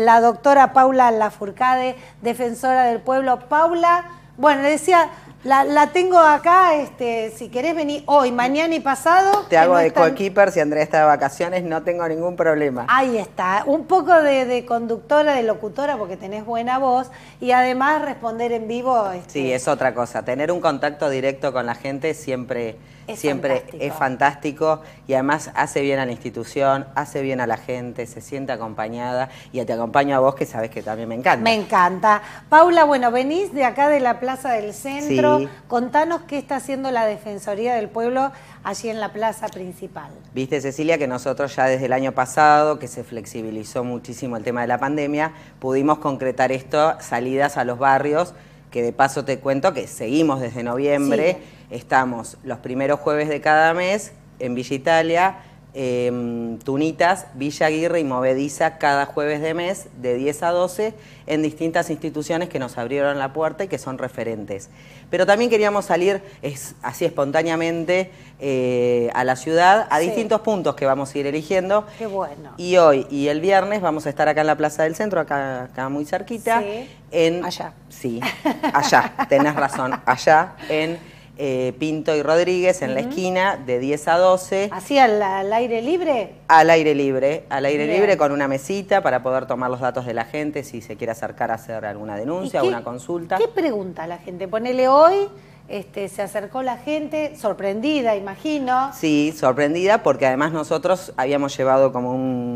la doctora Paula Lafurcade, defensora del pueblo. Paula, bueno, decía, la, tengo acá, este, si querés venir hoy, mañana y pasado. Te hago de co-keeper, si Andrea está de vacaciones, no tengo ningún problema. Ahí está, un poco de, conductora, de locutora, porque tenés buena voz, y además responder en vivo. Este sí, es otra cosa, tener un contacto directo con la gente siempre siempre es fantástico y además hace bien a la institución, hace bien a la gente, se siente acompañada y te acompaño a vos que sabes que también me encanta. Me encanta. Paula, bueno, venís de acá de la Plaza del Centro, contanos qué está haciendo la Defensoría del Pueblo allí en la plaza principal. Viste, Cecilia, que nosotros ya desde el año pasado, que se flexibilizó muchísimo el tema de la pandemia, pudimos concretar esto, salidas a los barrios que de paso te cuento que seguimos desde noviembre. Estamos los primeros jueves de cada mes en Villa Italia, em, Tunitas, Villa Aguirre y Movediza cada jueves de mes de 10 a 12 en distintas instituciones que nos abrieron la puerta y que son referentes. Pero también queríamos salir así espontáneamente eh, a la ciudad, a distintos puntos que vamos a ir eligiendo. Qué bueno. Y hoy y el viernes vamos a estar acá en la Plaza del Centro, acá, muy cerquita. Sí. En, allá. Sí, allá, tenés razón, allá en... Eh, Pinto y Rodríguez en la esquina de 10 a 12. ¿Así al, aire libre? Al aire libre, al aire libre con una mesita para poder tomar los datos de la gente si se quiere acercar a hacer alguna denuncia, alguna consulta. ¿Qué pregunta la gente? Ponele hoy, este, se acercó la gente, sorprendida, imagino. Sí, sorprendida, porque además nosotros habíamos llevado como un,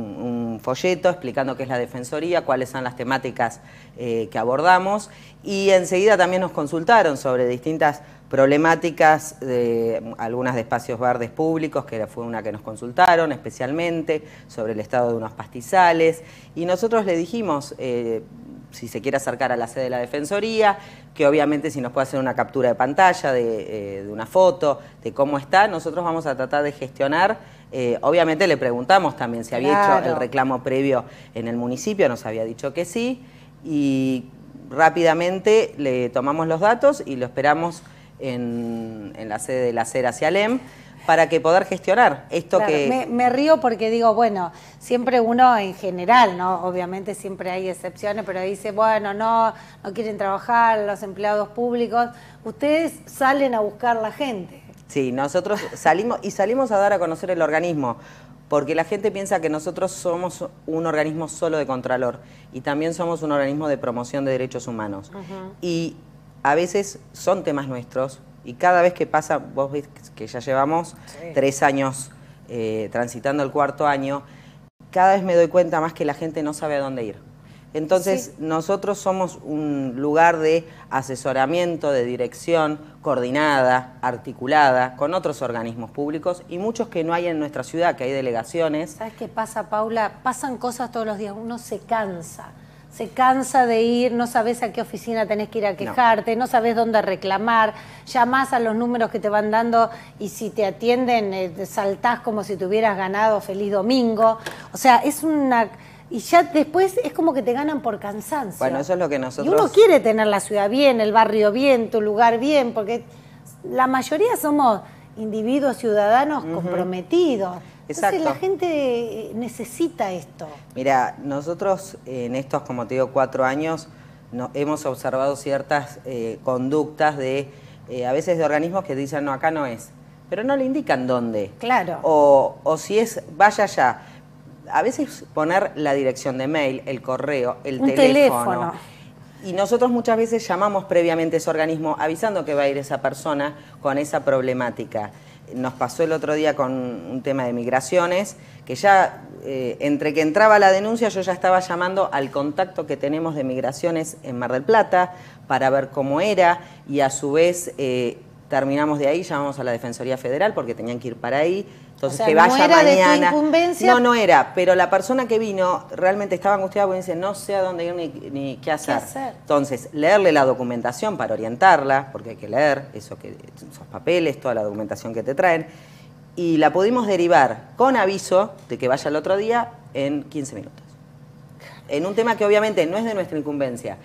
folleto explicando qué es la Defensoría, cuáles son las temáticas eh, que abordamos, y enseguida también nos consultaron sobre distintas problemáticas, de, algunas de espacios verdes públicos, que fue una que nos consultaron especialmente, sobre el estado de unos pastizales, y nosotros le dijimos, eh, si se quiere acercar a la sede de la Defensoría, que obviamente si nos puede hacer una captura de pantalla de, eh, una foto, de cómo está, nosotros vamos a tratar de gestionar. Eh, obviamente le preguntamos también si había hecho el reclamo previo en el municipio, nos había dicho que sí, y rápidamente le tomamos los datos y lo esperamos en, la sede de la CERA Cialem para que poder gestionar esto que... Me, río porque digo, bueno, siempre uno en general, ¿no? Obviamente siempre hay excepciones, pero dice, bueno, no, no quieren trabajar los empleados públicos. Ustedes salen a buscar la gente. Sí, nosotros salimos y salimos a dar a conocer el organismo, porque la gente piensa que nosotros somos un organismo solo de contralor y también somos un organismo de promoción de derechos humanos. Y a veces son temas nuestros y cada vez que pasa, vos ves que ya llevamos tres años eh, transitando el cuarto año, cada vez me doy cuenta más que la gente no sabe a dónde ir. Entonces, nosotros somos un lugar de asesoramiento, de dirección coordinada, articulada con otros organismos públicos y muchos que no hay en nuestra ciudad, que hay delegaciones. ¿Sabes qué pasa, Paula? Pasan cosas todos los días, uno se cansa se cansa de ir, no sabes a qué oficina tenés que ir a quejarte, no, sabes dónde reclamar, llamás a los números que te van dando y si te atienden eh, te saltás como si te hubieras ganado feliz domingo. O sea, es una... Y ya después es como que te ganan por cansancio. Bueno, eso es lo que nosotros... Y uno quiere tener la ciudad bien, el barrio bien, tu lugar bien, porque la mayoría somos individuos ciudadanos comprometidos. Entonces la gente eh, necesita esto. Mira, nosotros en estos, como te digo, cuatro años hemos observado ciertas eh, conductas de, eh, a veces de organismos que dicen, no, acá no es, pero no le indican dónde. Claro. O, o si es, vaya allá. A veces poner la dirección de mail, el correo, el teléfono y nosotros muchas veces llamamos previamente a ese organismo avisando que va a ir esa persona con esa problemática nos pasó el otro día con un tema de migraciones, que ya eh, entre que entraba la denuncia yo ya estaba llamando al contacto que tenemos de migraciones en Mar del Plata para ver cómo era y a su vez eh, terminamos de ahí, llamamos a la Defensoría Federal porque tenían que ir para ahí entonces, que vaya no era mañana. De No, no era, pero la persona que vino realmente estaba angustiada porque dice, no sé a dónde ir ni, qué, hacer. Entonces, leerle la documentación para orientarla, porque hay que leer eso que, esos papeles, toda la documentación que te traen, y la pudimos derivar con aviso de que vaya el otro día en 15 minutos. En un tema que obviamente no es de nuestra incumbencia,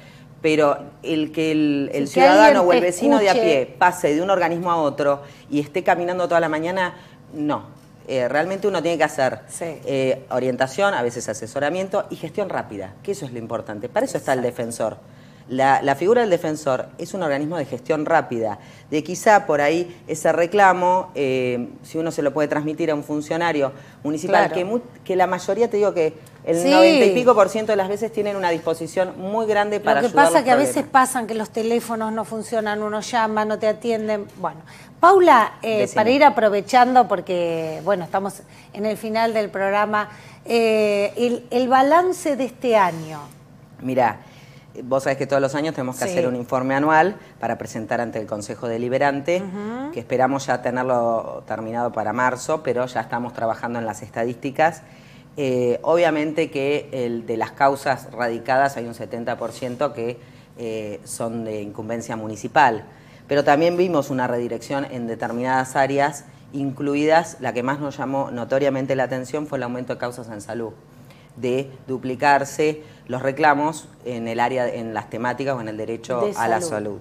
pero el que el, ciudadano o el vecino de a pie pase de un organismo a otro y esté caminando toda la mañana, no, eh, realmente uno tiene que hacer eh, orientación, a veces asesoramiento y gestión rápida, que eso es lo importante. Para eso está el defensor la, figura del defensor es un organismo de gestión rápida, de quizá por ahí ese reclamo, eh, si uno se lo puede transmitir a un funcionario municipal, que, la mayoría, te digo que el 90 y pico por ciento de las veces tienen una disposición muy grande para Lo que pasa es que a veces pasan que los teléfonos no funcionan, uno llama, no te atienden. Bueno, Paula, eh, para ir aprovechando, porque bueno, estamos en el final del programa, eh, el, el balance de este año. Mira, vos sabés que todos los años tenemos que hacer un informe anual para presentar ante el Consejo Deliberante, que esperamos ya tenerlo terminado para marzo, pero ya estamos trabajando en las estadísticas. Eh, obviamente que el, de las causas radicadas hay un 70% que eh, son de incumbencia municipal, pero también vimos una redirección en determinadas áreas, incluidas la que más nos llamó notoriamente la atención fue el aumento de causas en salud de duplicarse los reclamos en el área, en las temáticas o en el derecho a la salud.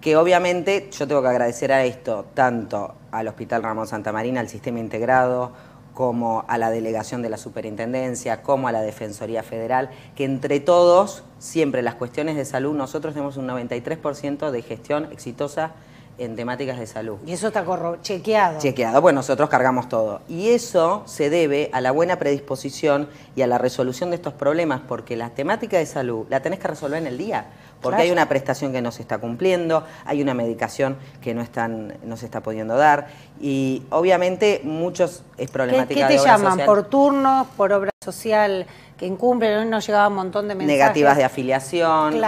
Que obviamente yo tengo que agradecer a esto tanto al Hospital Ramón Santa Marina, al Sistema Integrado, como a la delegación de la Superintendencia, como a la Defensoría Federal, que entre todos, siempre las cuestiones de salud, nosotros tenemos un 93% de gestión exitosa en temáticas de salud. Y eso está chequeado. Chequeado, pues nosotros cargamos todo. Y eso se debe a la buena predisposición y a la resolución de estos problemas, porque la temática de salud la tenés que resolver en el día, porque hay una prestación que no se está cumpliendo, hay una medicación que no, están, no se está pudiendo dar, y obviamente muchos es problemática ¿Qué, te llaman? ¿Por turnos? ¿Por obra social? que en hoy nos llegaba un montón de mensajes. Negativas de afiliación, eh,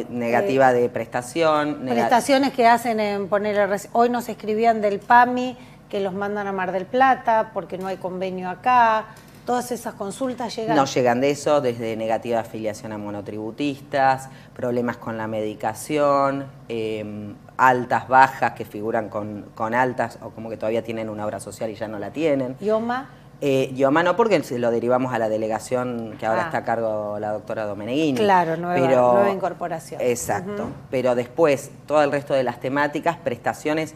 eh, negativa de prestación. Prestaciones que hacen en poner... el Hoy nos escribían del PAMI que los mandan a Mar del Plata porque no hay convenio acá. Todas esas consultas llegan. No llegan de eso, desde negativa de afiliación a monotributistas, problemas con la medicación, em, altas, bajas que figuran con, con altas o como que todavía tienen una obra social y ya no la tienen. OMA? Eh, más no, porque lo derivamos a la delegación que ahora ah. está a cargo la doctora Domeneghini. Claro, nueva, incorporación. Exacto. Pero después, todo el resto de las temáticas, prestaciones.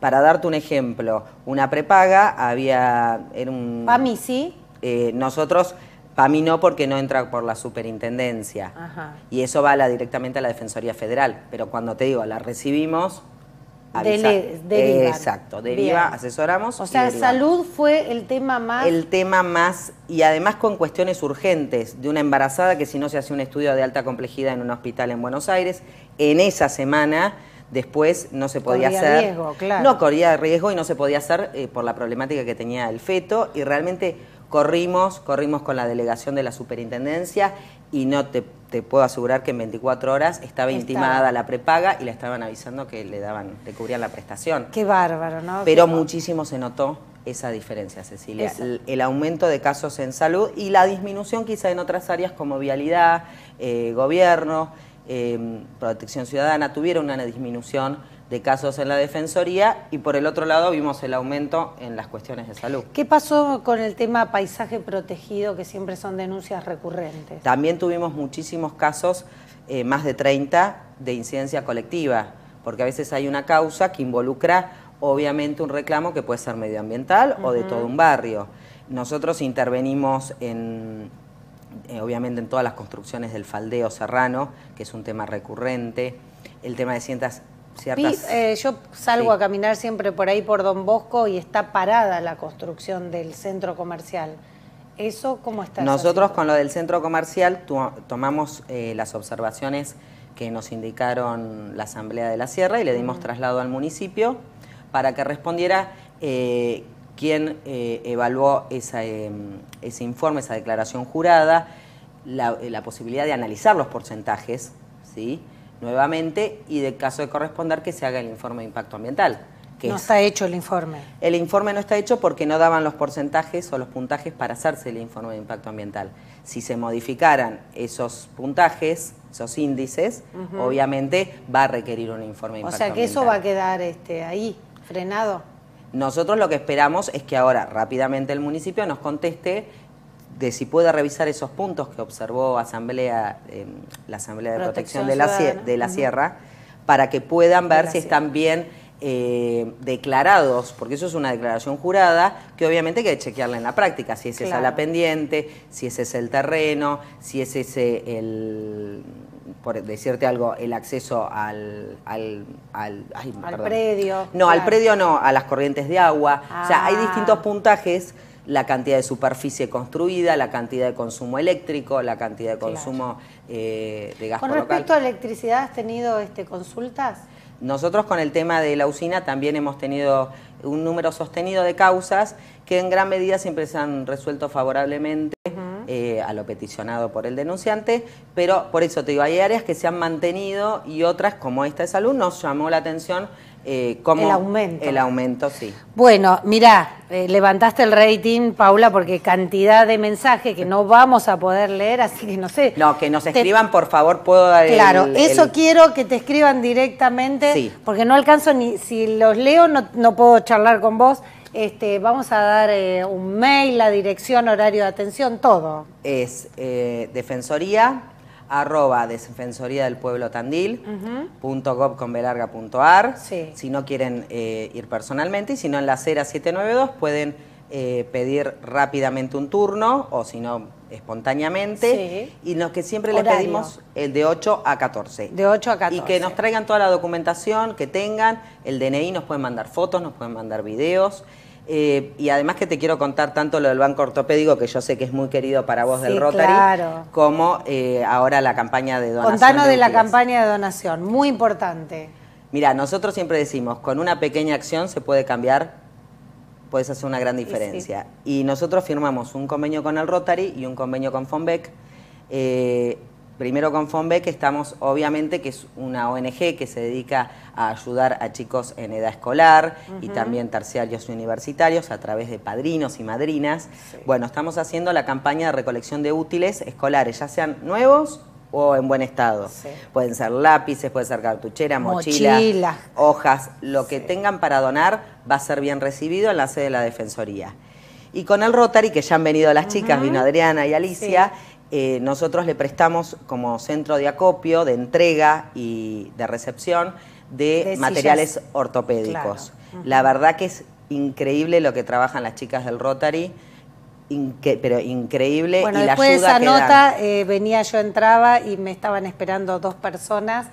Para darte un ejemplo, una prepaga había. Era un, PAMI sí. Eh, nosotros, PAMI no, porque no entra por la superintendencia. Y eso va directamente a la Defensoría Federal. Pero cuando te digo, la recibimos, de Exacto, deriva, asesoramos. O sea, salud fue el tema más... El tema más, y además con cuestiones urgentes, de una embarazada que si no se hace un estudio de alta complejidad en un hospital en Buenos Aires, en esa semana después no se podía corría hacer... Riesgo, claro. No corría riesgo y no se podía hacer eh, por la problemática que tenía el feto y realmente Corrimos, corrimos con la delegación de la superintendencia y no te, puedo asegurar que en 24 horas estaba intimada la prepaga y le estaban avisando que le daban, cubrían la prestación. Qué bárbaro, ¿no? Pero muchísimo se notó esa diferencia, Cecilia. El, aumento de casos en salud y la disminución quizá en otras áreas como vialidad, eh, gobierno, eh, protección ciudadana, tuvieron una disminución de casos en la Defensoría y por el otro lado vimos el aumento en las cuestiones de salud. ¿Qué pasó con el tema paisaje protegido, que siempre son denuncias recurrentes? También tuvimos muchísimos casos, eh, más de 30, de incidencia colectiva, porque a veces hay una causa que involucra obviamente un reclamo que puede ser medioambiental o de todo un barrio. Nosotros intervenimos en, eh, obviamente en todas las construcciones del faldeo serrano, que es un tema recurrente, el tema de cientas eh, yo salgo a caminar siempre por ahí por Don Bosco y está parada la construcción del centro comercial. ¿Eso cómo está? Nosotros con lo del centro comercial tomamos eh, las observaciones que nos indicaron la Asamblea de la Sierra y le dimos mm. traslado al municipio para que respondiera eh, quién evaluó esa, ese informe, esa declaración jurada, la, la, posibilidad de analizar los porcentajes, ¿sí? nuevamente y de caso de corresponder que se haga el informe de impacto ambiental. Que no está hecho el informe. El informe no está hecho porque no daban los porcentajes o los puntajes para hacerse el informe de impacto ambiental. Si se modificaran esos puntajes, esos índices, obviamente va a requerir un informe de impacto ambiental. O sea que eso va a quedar este, ahí, frenado. Nosotros lo que esperamos es que ahora rápidamente el municipio nos conteste de si puede revisar esos puntos que observó asamblea, em, la Asamblea de Protección, de, la, de la, Sierra, para que puedan ver si están bien eh, declarados, porque eso es una declaración jurada, que obviamente hay que chequearla en la práctica, si es a la pendiente, si ese es el terreno, si es ese el por decirte algo, el acceso al, al, al, predio. No, al predio no, a las corrientes de agua. O sea, hay ah. distintos puntajes la cantidad de superficie construida, la cantidad de consumo eléctrico, la cantidad de consumo eh, de gas. Con respecto a electricidad, ¿has tenido este, consultas? Nosotros con el tema de la usina también hemos tenido un número sostenido de causas que en gran medida siempre se han resuelto favorablemente eh, a lo peticionado por el denunciante, pero por eso te digo, hay áreas que se han mantenido y otras como esta de salud nos llamó la atención eh, el aumento. El aumento, sí. Bueno, mirá, eh, levantaste el rating, Paula, porque cantidad de mensajes que no vamos a poder leer, así que no sé. No, que nos escriban, por favor, puedo dar Claro, eso quiero que te escriban directamente, porque no alcanzo ni, si los leo no, puedo charlar con vos. Este, vamos a dar eh, un mail, la dirección, horario de atención, todo. Es defensoría arroba defensoría del pueblo tandil, punto gov con belarga punto ar, si no quieren eh, ir personalmente, y si no en la CERA 792 pueden eh, pedir rápidamente un turno, o si no espontáneamente, y los que siempre les pedimos el de 8 a 14. De 8 a 14. Y que nos traigan toda la documentación que tengan, el DNI nos pueden mandar fotos, nos pueden mandar videos, eh, y además que te quiero contar tanto lo del banco ortopédico, que yo sé que es muy querido para vos del Rotary, como eh, ahora la campaña de donación. Contanos de, la campaña de donación, muy importante. Mira, nosotros siempre decimos, con una pequeña acción se puede cambiar, puedes hacer una gran diferencia. Y, nosotros firmamos un convenio con el Rotary y un convenio con Fonbec. Eh, primero con FONBE, que estamos, obviamente, que es una ONG que se dedica a ayudar a chicos en edad escolar y también terciarios universitarios a través de padrinos y madrinas. Bueno, estamos haciendo la campaña de recolección de útiles escolares, ya sean nuevos o en buen estado. Pueden ser lápices, pueden ser cartucheras, mochilas, hojas, lo que tengan para donar va a ser bien recibido en la sede de la Defensoría. Y con el Rotary, que ya han venido las chicas, vino Adriana y Alicia, eh, nosotros le prestamos como centro de acopio, de entrega y de recepción de, materiales ortopédicos. La verdad que es increíble lo que trabajan las chicas del Rotary. pero increíble. Bueno, y después de esa nota eh, venía, yo entraba y me estaban esperando dos personas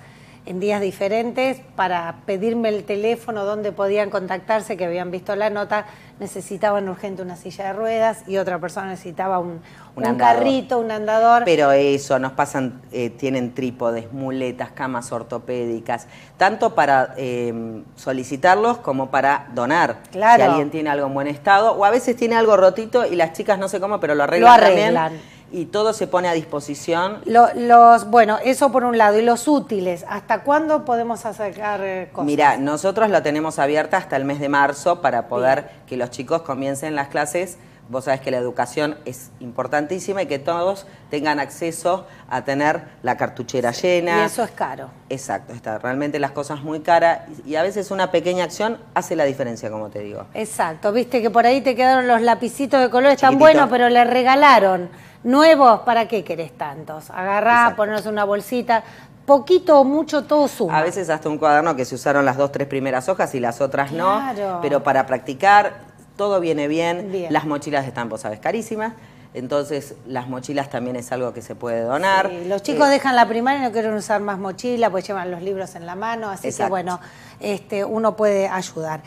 en días diferentes para pedirme el teléfono donde podían contactarse, que habían visto la nota, necesitaban urgente una silla de ruedas y otra persona necesitaba un, un, carrito, un andador. Pero eso, nos pasan, eh, tienen trípodes, muletas, camas ortopédicas, tanto para eh, solicitarlos como para donar. Claro. Si alguien tiene algo en buen estado o a veces tiene algo rotito y las chicas no sé cómo, pero lo arreglan. Lo arreglan y todo se pone a disposición. los, bueno, eso por un lado. Y los útiles, ¿hasta cuándo podemos sacar eh, cosas? Mira, nosotros la tenemos abierta hasta el mes de marzo para poder que los chicos comiencen las clases. Vos sabés que la educación es importantísima y que todos tengan acceso a tener la cartuchera llena. Y eso es caro. Exacto, está realmente las cosas muy caras y a veces una pequeña acción hace la diferencia, como te digo. Exacto, viste que por ahí te quedaron los lapicitos de colores tan buenos, pero le regalaron nuevos, ¿para qué querés tantos? Agarrá, ponernos una bolsita, poquito o mucho todo suma. A veces hasta un cuaderno que se usaron las dos, tres primeras hojas y las otras no, pero para practicar todo viene bien. Las mochilas están, vos sabes, carísimas. Entonces, las mochilas también es algo que se puede donar. los chicos eh, dejan la primaria y no quieren usar más mochila, pues llevan los libros en la mano, así que bueno, este, uno puede ayudar.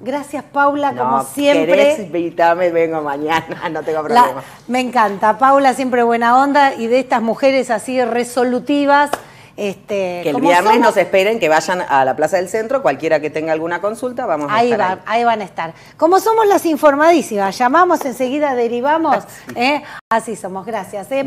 Gracias, Paula, como siempre. Si invitarme, vengo mañana, no tengo problema. me encanta, Paula, siempre buena onda y de estas mujeres así resolutivas. Este, que el viernes nos esperen, que vayan a la Plaza del Centro, cualquiera que tenga alguna consulta, vamos a estar. ahí. ahí. van a estar. Como somos las informadísimas, llamamos enseguida, derivamos, ¿eh? así somos, gracias. ¿eh?